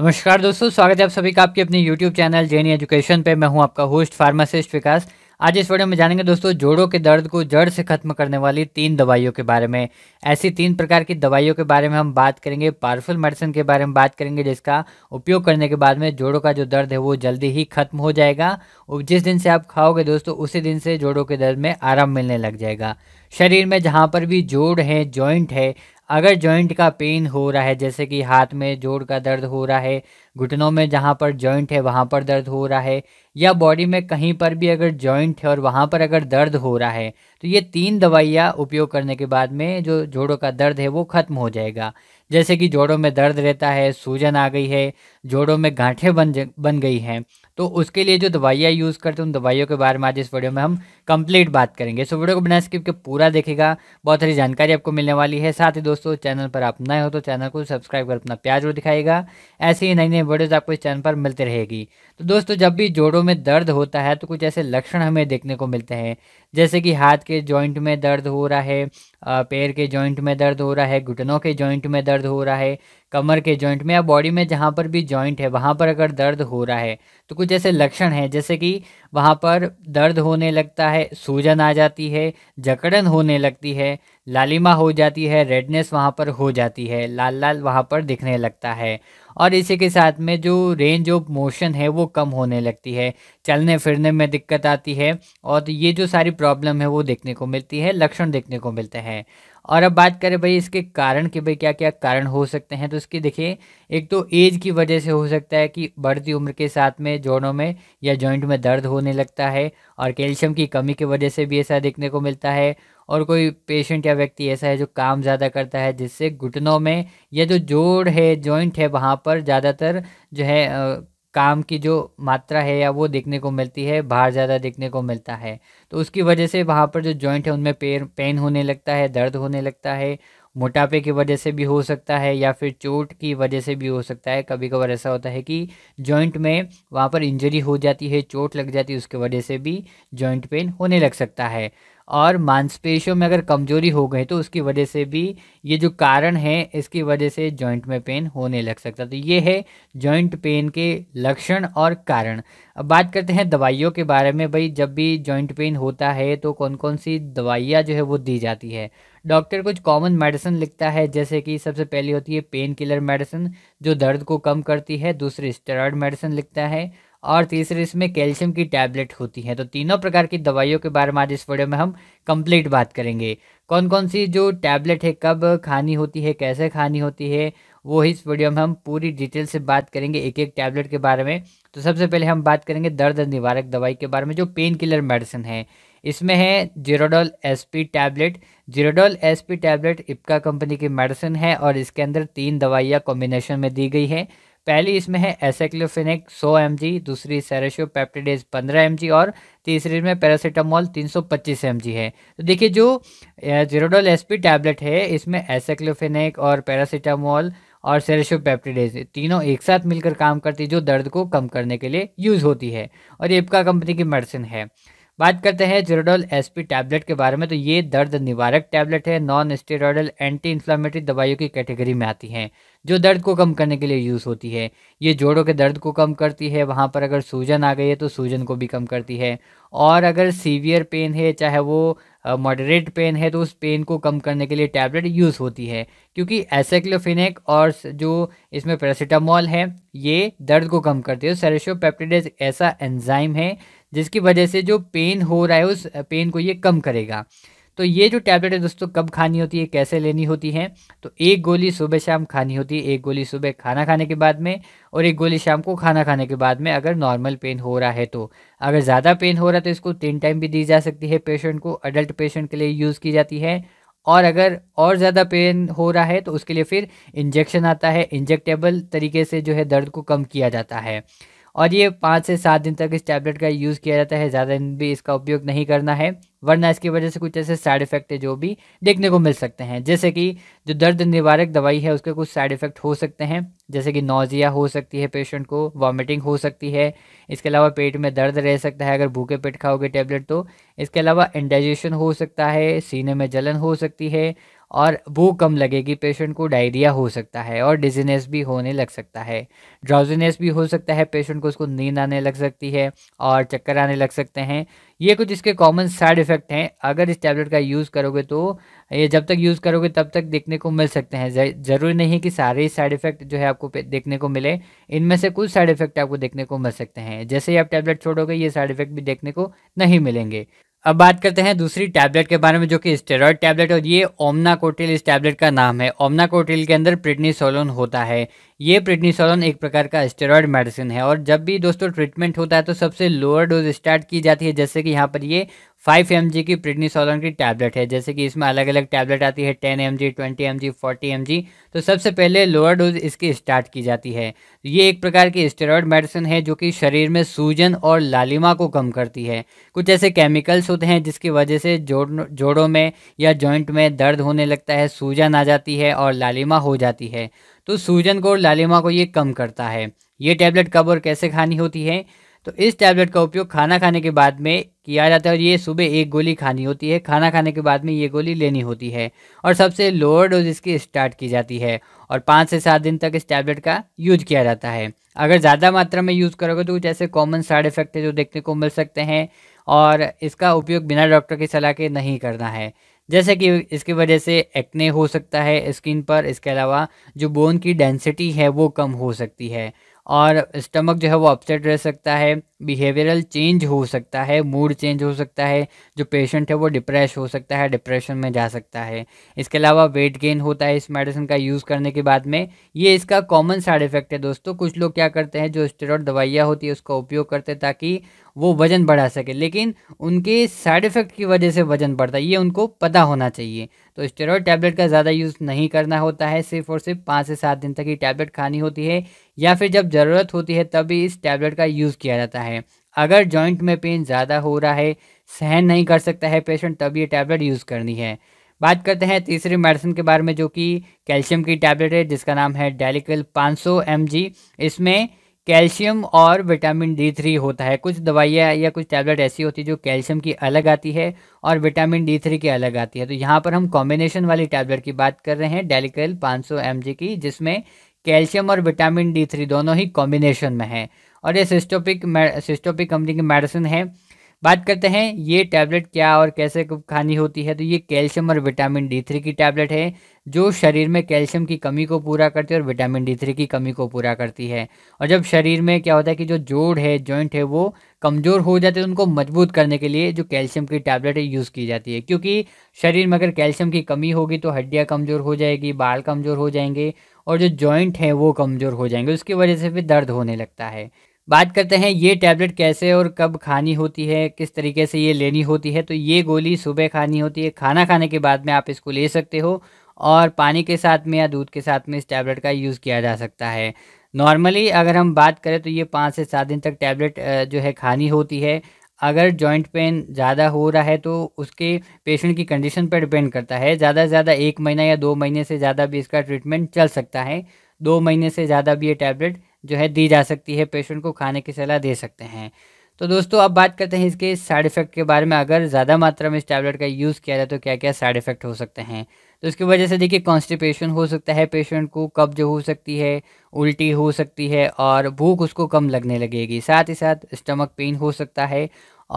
नमस्कार दोस्तों स्वागत है आप सभी का आपके अपने YouTube channel Jenny education e पे मैं हूं आपका होस्ट फार्मासिस्ट विकास आज इस वीडियो में जानेंगे दोस्तों जोड़ों के दर्द को जड़ से खत्म करने वाली तीन दवाइयों के बारे में ऐसी तीन प्रकार की दवाइयों के बारे में हम बात करेंगे पावरफुल मेडिसिन के बारे में बात करेंगे जिसका उपयोग करने के बाद में जोड़ों का जो दर्द है वो जल्दी ही खत्म हो जाएगा और जिस दिन से आप खाओगे दोस्तों उसी दिन से जोड़ों के दर्द में आराम मिलने लग जाएगा शरीर में जहाँ पर भी जोड़ है जॉइंट है अगर जॉइंट का पेन हो रहा है जैसे कि हाथ में जोड़ का दर्द हो रहा है घुटनों में जहाँ पर जॉइंट है वहाँ पर दर्द हो रहा है या बॉडी में कहीं पर भी अगर जॉइंट है और वहाँ पर अगर दर्द हो रहा है तो ये तीन दवाइयाँ उपयोग करने के बाद में जो जोड़ों का दर्द है वो ख़त्म हो जाएगा जैसे कि जोड़ों में दर्द रहता है सूजन आ गई है जोड़ों में गांठें बन बन गई हैं तो उसके लिए जो दवाइयाँ यूज़ करते हैं उन दवाइयों के बारे में आज इस वीडियो में हम कंप्लीट बात करेंगे सो वीडियो को बिना स्किप के पूरा देखेगा बहुत सारी जानकारी आपको मिलने वाली है साथ ही दोस्तों चैनल पर आप नए हो तो चैनल को सब्सक्राइब कर अपना प्यार जरूर दिखाएगा ऐसे ही नई नई वीडियोस आपको इस चैनल पर मिलती रहेगी तो दोस्तों जब भी जोड़ों में दर्द होता है तो कुछ ऐसे लक्षण हमें देखने को मिलते हैं जैसे कि हाथ के जॉइंट में दर्द हो रहा है पैर के जॉइंट में दर्द हो रहा है घुटनों के जॉइंट में दर्द हो रहा है कमर के जॉइंट में या बॉडी में जहाँ पर भी जॉइंट है वहाँ पर अगर दर्द हो रहा है तो कुछ ऐसे लक्षण हैं जैसे कि वहाँ पर दर्द होने लगता है सूजन आ जाती है जकड़न होने लगती है लालिमा हो जाती है रेडनेस वहाँ पर हो जाती है लाल लाल वहाँ पर दिखने लगता है और इसी के साथ में जो रेंज ऑफ मोशन है वो कम होने लगती है चलने फिरने में दिक्कत आती है और ये जो सारी प्रॉब्लम है वो देखने को मिलती है लक्षण देखने को मिलते हैं और अब बात करें भाई इसके कारण कि भाई क्या क्या कारण हो सकते हैं तो इसके देखिए एक तो एज की वजह से हो सकता है कि बढ़ती उम्र के साथ में जोड़ों में या जॉइंट में दर्द होने लगता है और कैल्शियम की कमी की वजह से भी ऐसा देखने को मिलता है और कोई पेशेंट या व्यक्ति ऐसा है जो काम ज़्यादा करता है जिससे घुटनों में या जो जोड़ है जॉइंट है वहाँ पर ज़्यादातर जो है काम की जो मात्रा है या वो देखने को मिलती है बाहर ज़्यादा देखने को मिलता है तो उसकी वजह से वहाँ पर जो जॉइंट है उनमें पेन पेन होने लगता है दर्द होने लगता है मोटापे की वजह से भी हो सकता है या फिर चोट की वजह से भी हो सकता है कभी कभार ऐसा होता है कि जॉइंट में वहाँ पर इंजरी हो जाती है चोट लग जाती है उसके वजह से भी जॉइंट पेन होने लग सकता है और मांसपेशियों में अगर कमजोरी हो गई तो उसकी वजह से भी ये जो कारण है इसकी वजह से जॉइंट में पेन होने लग सकता है तो ये है जॉइंट पेन के लक्षण और कारण अब बात करते हैं दवाइयों के बारे में भाई जब भी जॉइंट पेन होता है तो कौन कौन सी दवाइयाँ जो है वो दी जाती है डॉक्टर कुछ कॉमन मेडिसिन लिखता है जैसे कि सबसे पहली होती है पेन किलर मेडिसिन जो दर्द को कम करती है दूसरी स्टेरॉयड मेडिसिन लिखता है और तीसरे इसमें कैल्शियम की टैबलेट होती है तो तीनों प्रकार की दवाइयों के बारे में आज इस वीडियो में हम कंप्लीट बात करेंगे कौन कौन सी जो टैबलेट है कब खानी होती है कैसे खानी होती है वो इस वीडियो में हम पूरी डिटेल से बात करेंगे एक एक टैबलेट के बारे में तो सबसे पहले हम बात करेंगे दर्द निवारक दवाई के बारे में जो पेन किलर मेडिसिन है इसमें है Zerodol SP tablet Zerodol SP tablet Ipca company की मेडिसिन है और इसके अंदर तीन दवाइयाँ कॉम्बिनेशन में दी गई है पहली इसमें है एसेक्लोफिनिक 100 एम दूसरी सेरेशो पेप्टिडेज 15 एम और तीसरी में पैरासीटामोल 325 एम है तो देखिए जो जीरोडोल एसपी टैबलेट है इसमें एसेक्लोफिनिक और पैरासीटामोल और सेरेशो पेप्टिडेज तीनों एक साथ मिलकर काम करती है जो दर्द को कम करने के लिए यूज़ होती है और ये इपका कंपनी की मेडिसिन है बात करते हैं जेरोडोल एसपी टैबलेट के बारे में तो ये दर्द निवारक टैबलेट है नॉन स्टेरॉयडल एंटी इन्फ्लामेटरी दवाइयों की कैटेगरी में आती हैं जो दर्द को कम करने के लिए यूज़ होती है ये जोड़ों के दर्द को कम करती है वहाँ पर अगर सूजन आ गई है तो सूजन को भी कम करती है और अगर सीवियर पेन है चाहे वो मॉडरेट uh, पेन है तो उस पेन को कम करने के लिए टैबलेट यूज़ होती है क्योंकि एसेक्लोफिनिक और जो इसमें पैरासीटामोल है ये दर्द को कम करती है सेरेशोपेप्टिडेज तो ऐसा एंजाइम है जिसकी वजह से जो पेन हो रहा है उस पेन को ये कम करेगा तो ये जो टैबलेट है दोस्तों कब खानी होती है कैसे लेनी होती है तो एक गोली सुबह शाम खानी होती है एक गोली सुबह खाना खाने के बाद में और एक गोली शाम को खाना खाने के बाद में अगर नॉर्मल पेन हो रहा है तो अगर ज़्यादा पेन हो रहा है तो इसको तीन टाइम भी दी जा सकती है पेशेंट को अडल्ट पेशेंट के लिए यूज़ की जाती है और अगर और ज़्यादा पेन हो रहा है तो उसके लिए फिर इंजेक्शन आता है इंजेक्टेबल तरीके से जो है दर्द को कम किया जाता है और ये पाँच से सात दिन तक इस टैबलेट का यूज़ किया जाता है ज़्यादा दिन भी इसका उपयोग नहीं करना है वरना इसकी वजह से कुछ ऐसे साइड इफ़ेक्ट है जो भी देखने को मिल सकते हैं जैसे कि जो दर्द निवारक दवाई है उसके कुछ साइड इफ़ेक्ट हो सकते हैं जैसे कि नोज़िया हो सकती है पेशेंट को वॉमिटिंग हो सकती है इसके अलावा पेट में दर्द रह सकता है अगर भूखे पेट खाओगे टैबलेट तो इसके अलावा इंडाइजेशन हो सकता है सीने में जलन हो सकती है और वो कम लगेगी पेशेंट को डायरिया हो सकता है और डिजीनेस भी होने लग सकता है ड्राउजीनेस भी हो सकता है पेशेंट को उसको नींद आने लग सकती है और चक्कर आने लग सकते हैं ये कुछ इसके कॉमन साइड इफ़ेक्ट हैं अगर इस टैबलेट का यूज़ करोगे तो ये जब तक यूज़ करोगे तब तक देखने को मिल सकते हैं ज़रूरी नहीं कि सारे साइड इफ़ेक्ट जो है आपको देखने को मिले इनमें से कुछ साइड इफ़ेक्ट आपको देखने को मिल सकते हैं जैसे ही आप टैबलेट छोड़ोगे ये साइड इफ़ेक्ट भी देखने को नहीं मिलेंगे अब बात करते हैं दूसरी टैबलेट के बारे में जो कि स्टेरॉयड टैबलेट और ये ओमना कोटिल इस टैबलेट का नाम है ओमना कोटिल के अंदर प्रिडनीसोलोन होता है ये प्रिडनीसोलोन एक प्रकार का स्टेरॉयड मेडिसिन है और जब भी दोस्तों ट्रीटमेंट होता है तो सबसे लोअर डोज स्टार्ट की जाती है जैसे कि यहाँ पर ये फाइव एम जी की सोलन की टैबलेट है जैसे कि इसमें अलग अलग टैबलेट आती है ten M G twenty M G forty M G तो सबसे पहले लोअर डोज इसकी स्टार्ट की जाती है ये एक प्रकार की स्टेरॉयड मेडिसिन है जो कि शरीर में सूजन और लालिमा को कम करती है कुछ ऐसे केमिकल्स होते हैं जिसकी वजह से जोड़ जोड़ों में या जॉइंट में दर्द होने लगता है सूजन आ जाती है और लालिमा हो जाती है तो सूजन को और लालिमा को ये कम करता है ये टैबलेट कब और कैसे खानी होती है तो इस टैबलेट का उपयोग खाना खाने के बाद में किया जाता है और ये सुबह एक गोली खानी होती है खाना खाने के बाद में ये गोली लेनी होती है और सबसे लोअर डोज इसकी स्टार्ट की जाती है और पाँच से सात दिन तक इस टैबलेट का यूज किया जाता है अगर ज़्यादा मात्रा में यूज़ करोगे तो कुछ ऐसे कॉमन साइड इफेक्ट है जो देखने को मिल सकते हैं और इसका उपयोग बिना डॉक्टर की सलाह के नहीं करना है जैसे कि इसकी वजह से एक्ने हो सकता है स्किन पर इसके अलावा जो बोन की डेंसिटी है वो कम हो सकती है और स्टमक जो है वो अपसेट रह सकता है बिहेवियरल चेंज हो सकता है मूड चेंज हो सकता है जो पेशेंट है वो डिप्रेस हो सकता है डिप्रेशन में जा सकता है इसके अलावा वेट गेन होता है इस मेडिसिन का यूज़ करने के बाद में ये इसका कॉमन साइड इफेक्ट है दोस्तों कुछ लोग क्या करते हैं जो स्टेरॉयड दवाइयाँ होती है उसका उपयोग करते हैं ताकि वो वज़न बढ़ा सके लेकिन उनके साइड इफ़ेक्ट की वजह से वज़न बढ़ता है ये उनको पता होना चाहिए तो स्टेरॉयड टैबलेट का ज़्यादा यूज़ नहीं करना होता है सिर्फ और सिर्फ पाँच से सात दिन तक ही टैबलेट खानी होती है या फिर जब ज़रूरत होती है तभी इस टैबलेट का यूज़ किया जाता है है अगर जॉइंट में पेन ज़्यादा हो रहा है सहन नहीं कर सकता है पेशेंट तब ये टैबलेट यूज़ करनी है बात करते हैं तीसरी मेडिसिन के बारे में जो कि कैल्शियम की टैबलेट है जिसका नाम है डेलिकल 500 सौ इसमें कैल्शियम और विटामिन डी थ्री होता है कुछ दवाइयाँ या कुछ टैबलेट ऐसी होती है जो कैल्शियम की अलग आती है और विटामिन डी थ्री की अलग आती है तो यहाँ पर हम कॉम्बिनेशन वाली टैबलेट की बात कर रहे हैं डेलिकल 500 सौ की जिसमें कैल्शियम और विटामिन डी थ्री दोनों ही कॉम्बिनेशन में है और ये सिस्टोपिक सिस्टोपिक कंपनी की मेडिसिन है बात करते हैं ये टैबलेट क्या और कैसे खानी होती है तो ये कैल्शियम और विटामिन डी थ्री की टैबलेट है जो शरीर में कैल्शियम की कमी को पूरा करती है और विटामिन डी थ्री की कमी को पूरा करती है और जब शरीर में क्या होता है कि जो जोड़ है जॉइंट है वो कमज़ोर हो जाते हैं उनको मजबूत करने के लिए जो कैल्शियम की टैबलेट यूज़ की जाती है क्योंकि शरीर में अगर कैल्शियम की कमी होगी तो हड्डियाँ कमज़ोर हो जाएगी बाल कमज़ोर हो जाएंगे और जो जॉइंट हैं वो कमज़ोर हो जाएंगे उसकी वजह से भी दर्द होने लगता है बात करते हैं ये टैबलेट कैसे और कब खानी होती है किस तरीके से ये लेनी होती है तो ये गोली सुबह खानी होती है खाना खाने के बाद में आप इसको ले सकते हो और पानी के साथ में या दूध के साथ में इस टैबलेट का यूज़ किया जा सकता है नॉर्मली अगर हम बात करें तो ये पाँच से सात दिन तक टैबलेट जो है खानी होती है अगर जॉइंट पेन ज़्यादा हो रहा है तो उसके पेशेंट की कंडीशन पर डिपेंड करता है ज़्यादा से ज़्यादा एक महीना या दो महीने से ज़्यादा भी इसका ट्रीटमेंट चल सकता है दो महीने से ज़्यादा भी ये टैबलेट जो है दी जा सकती है पेशेंट को खाने की सलाह दे सकते हैं तो दोस्तों अब बात करते हैं इसके साइड इफेक्ट के बारे में अगर ज़्यादा मात्रा में इस टैबलेट का यूज़ किया जाए तो क्या क्या साइड इफेक्ट हो सकते हैं तो इसकी वजह से देखिए कॉन्स्टिपेशन हो सकता है पेशेंट को कब्ज हो सकती है उल्टी हो सकती है और भूख उसको कम लगने लगेगी साथ ही साथ स्टमक पेन हो सकता है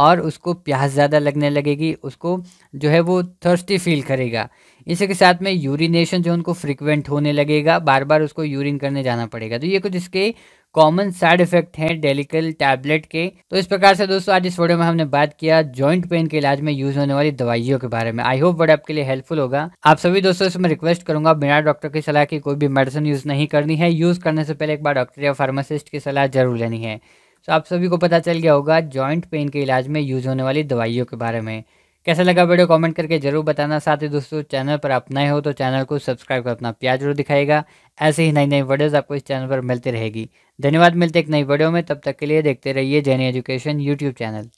और उसको प्यास ज़्यादा लगने लगेगी उसको जो है वो थर्स्टी फील करेगा इसी के साथ में यूरिनेशन जो उनको फ्रिक्वेंट होने लगेगा बार बार उसको यूरिन करने जाना पड़ेगा तो ये कुछ इसके कॉमन साइड इफेक्ट हैं डेलिकल टैबलेट के तो इस प्रकार से दोस्तों आज इस वीडियो में हमने बात किया जॉइंट पेन के इलाज में यूज होने वाली दवाइयों के बारे में आई होप बड़ा आपके लिए हेल्पफुल होगा आप सभी दोस्तों से मैं रिक्वेस्ट करूंगा बिना डॉक्टर की सलाह की कोई भी मेडिसिन यूज नहीं करनी है यूज करने से पहले एक बार डॉक्टर या फार्मासिस्ट की सलाह जरूर लेनी है तो आप सभी को पता चल गया होगा जॉइंट पेन के इलाज में यूज़ होने वाली दवाइयों के बारे में कैसा लगा वीडियो कमेंट करके जरूर बताना साथ ही दोस्तों चैनल पर आप नए हो तो चैनल को सब्सक्राइब कर अपना प्यार जरूर दिखाएगा ऐसे ही नई नई वीडियोस आपको इस चैनल पर मिलती रहेगी धन्यवाद मिलते एक नई वीडियो में तब तक के लिए देखते रहिए जैनी एजुकेशन यूट्यूब चैनल